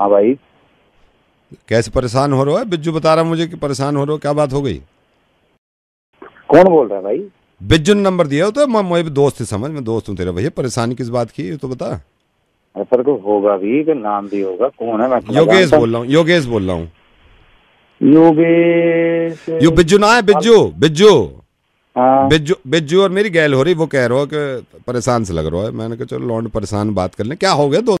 हाँ भाई कैसे परेशान हो रहे हो बिज्जू बता रहा मुझे कि परेशान हो रहे हो क्या बात हो गई कौन बोल रहा है भाई बिज्जू ने नंबर दिया तो मैं मुझे दोस्त है समझ मैं दोस्त हूँ तेरा भैया परेशानी किस बात की तो बता सर को होगा भी कि नाम भी होगा कौन है मैं तो योगेश बोल रहा हूँ योगेश बोल रहा हूँ योगेश यो बिज्जू ना है बिज्जू बिज्जू हाँ। बिज्जू बिज्जू और मेरी गैल हो रही वो कह रहा हो कि परेशान से लग रहा है मैंने कहा चलो लौंड परेशान बात कर ले क्या हो गया दो